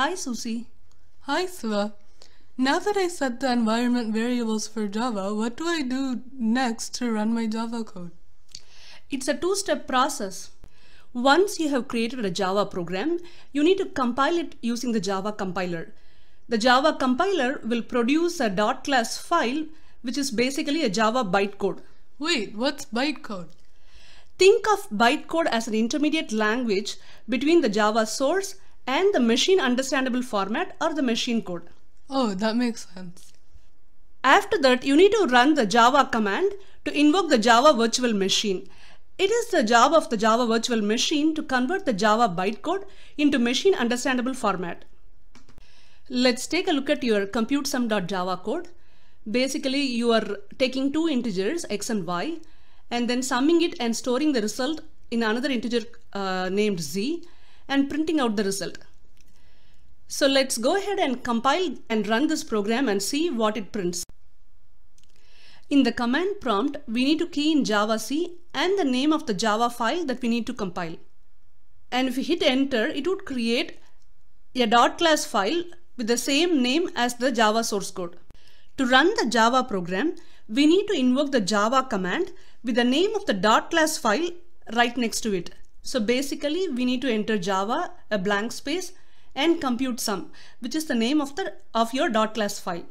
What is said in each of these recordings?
Hi, Susie. Hi, Siva. Now that I set the environment variables for Java, what do I do next to run my Java code? It's a two-step process. Once you have created a Java program, you need to compile it using the Java compiler. The Java compiler will produce a .class file, which is basically a Java bytecode. Wait, what's bytecode? Think of bytecode as an intermediate language between the Java source and the machine understandable format or the machine code. Oh, that makes sense. After that, you need to run the Java command to invoke the Java virtual machine. It is the job of the Java virtual machine to convert the Java bytecode into machine understandable format. Let's take a look at your computesum.java code. Basically, you are taking two integers x and y and then summing it and storing the result in another integer uh, named z and printing out the result. So let's go ahead and compile and run this program and see what it prints. In the command prompt, we need to key in Java C and the name of the Java file that we need to compile. And if we hit enter, it would create a dot class file with the same name as the Java source code. To run the Java program, we need to invoke the Java command with the name of the dot class file right next to it. So basically we need to enter Java, a blank space and compute sum, which is the name of, the, of your dot class file.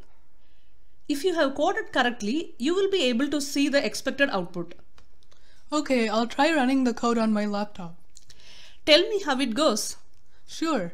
If you have coded correctly, you will be able to see the expected output. Okay, I'll try running the code on my laptop. Tell me how it goes. Sure.